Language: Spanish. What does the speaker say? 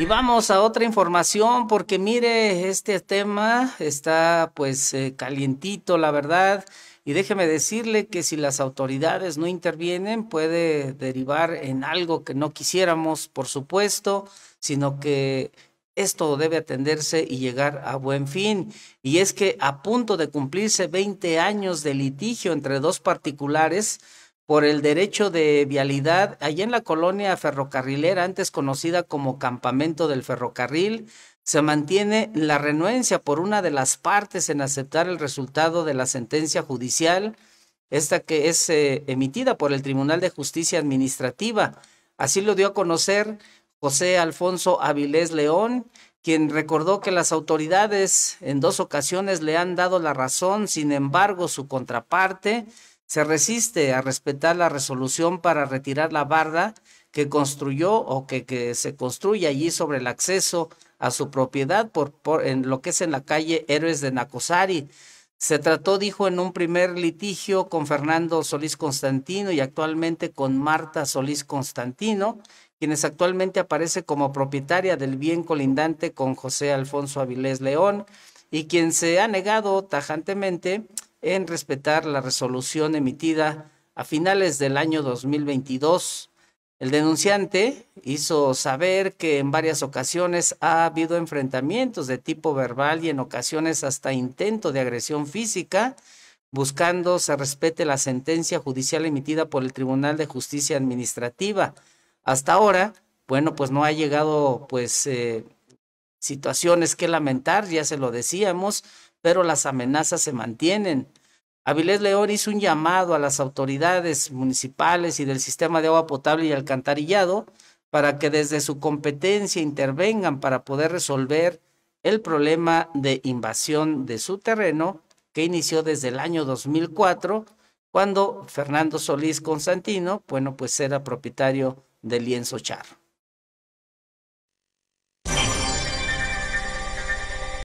Y vamos a otra información porque mire, este tema está pues eh, calientito, la verdad. Y déjeme decirle que si las autoridades no intervienen puede derivar en algo que no quisiéramos, por supuesto, sino que esto debe atenderse y llegar a buen fin. Y es que a punto de cumplirse 20 años de litigio entre dos particulares, por el derecho de vialidad allá en la colonia ferrocarrilera, antes conocida como Campamento del Ferrocarril. Se mantiene la renuencia por una de las partes en aceptar el resultado de la sentencia judicial, esta que es eh, emitida por el Tribunal de Justicia Administrativa. Así lo dio a conocer José Alfonso Avilés León, quien recordó que las autoridades en dos ocasiones le han dado la razón, sin embargo su contraparte se resiste a respetar la resolución para retirar la barda que construyó o que, se construye allí sobre el acceso a su propiedad por, en lo que es en la calle Héroes de Nacosari. Se trató, dijo, en un primer litigio con Fernando Solís Constantino y actualmente con Marta Solís Constantino, quienes actualmente aparece como propietaria del bien colindante con José Alfonso Avilés León y quien se ha negado tajantemente en respetar la resolución emitida a finales del año 2022. El denunciante hizo saber que en varias ocasiones ha habido enfrentamientos de tipo verbal y en ocasiones hasta intento de agresión física, buscando se respete la sentencia judicial emitida por el Tribunal de Justicia Administrativa. Hasta ahora, bueno, pues no ha llegado pues eh, situaciones que lamentar, ya se lo decíamos, pero las amenazas se mantienen. Avilés León hizo un llamado a las autoridades municipales y del sistema de agua potable y alcantarillado para que desde su competencia intervengan para poder resolver el problema de invasión de su terreno que inició desde el año 2004 cuando Fernando Solís Constantino, bueno, pues era propietario del lienzo charro.